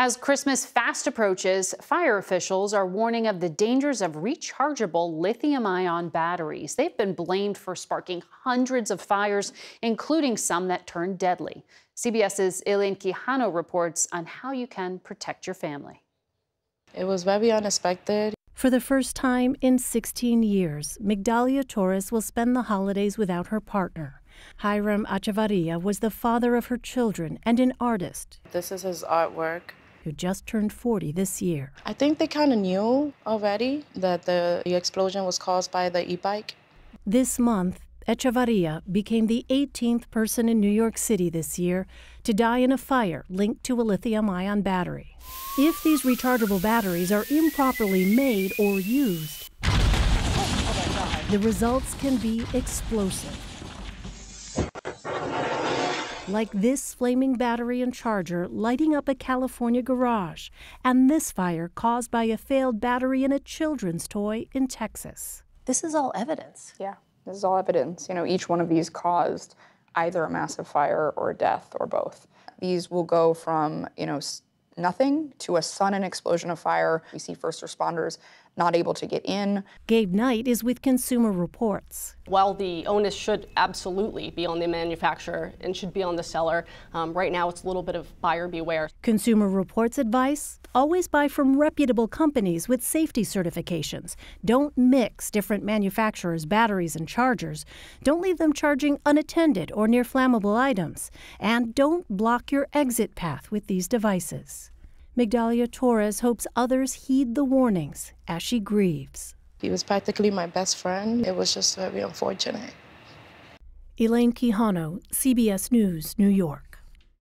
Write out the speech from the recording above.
As Christmas fast approaches, fire officials are warning of the dangers of rechargeable lithium ion batteries. They've been blamed for sparking hundreds of fires, including some that turned deadly. CBS's Elaine Quijano reports on how you can protect your family. It was very unexpected. For the first time in 16 years, Migdalia Torres will spend the holidays without her partner. Hiram Achavarria was the father of her children and an artist. This is his artwork who just turned 40 this year. I think they kind of knew already that the, explosion was caused by the e bike. This month, Echevarria became the 18th person in New York City this year to die in a fire linked to a lithium ion battery. If these rechargeable batteries are improperly made or used, oh, oh the results can be explosive like this flaming battery and charger lighting up a California garage, and this fire caused by a failed battery in a children's toy in Texas. This is all evidence. Yeah, this is all evidence. You know, each one of these caused either a massive fire or death or both. These will go from, you know, nothing to a sudden explosion of fire. We see first responders not able to get in. Gabe Knight is with Consumer Reports. While the onus should absolutely be on the manufacturer and should be on the seller, um, right now it's a little bit of buyer beware. Consumer Reports advice always buy from reputable companies with safety certifications. Don't mix different manufacturers' batteries and chargers. Don't leave them charging unattended or near flammable items. And don't block your exit path with these devices. Migdalia Torres hopes others heed the warnings as she grieves. He was practically my best friend. It was just very unfortunate. Elaine Quijano, CBS News, New York.